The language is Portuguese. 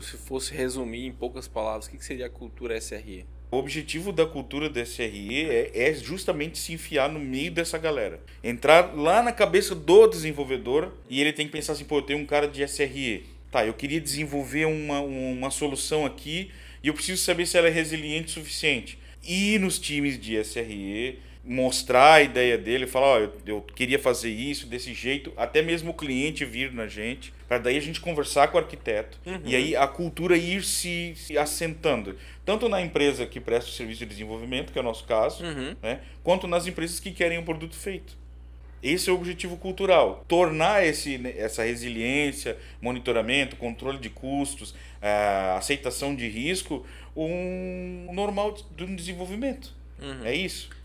se fosse resumir em poucas palavras, o que seria a cultura SRE? O objetivo da cultura da SRE é, é, justamente se enfiar no meio dessa galera. Entrar lá na cabeça do desenvolvedor e ele tem que pensar assim: pô, eu tenho um cara de SRE. Tá, eu queria desenvolver uma, uma solução aqui e eu preciso saber se ela é resiliente o suficiente. E nos times de SRE, mostrar a ideia dele, falar, oh, eu, eu, queria fazer isso desse jeito, até mesmo o cliente vir na gente, para daí a gente conversar com o arquiteto uhum. e aí a cultura ir se, se, assentando, tanto na empresa que presta o serviço de desenvolvimento, que é o nosso caso, uhum. né, quanto nas empresas que querem o um produto feito. Esse é o objetivo cultural, tornar esse, né, essa resiliência, monitoramento, controle de custos, eh, aceitação de risco um normal de um desenvolvimento. Uhum. É isso.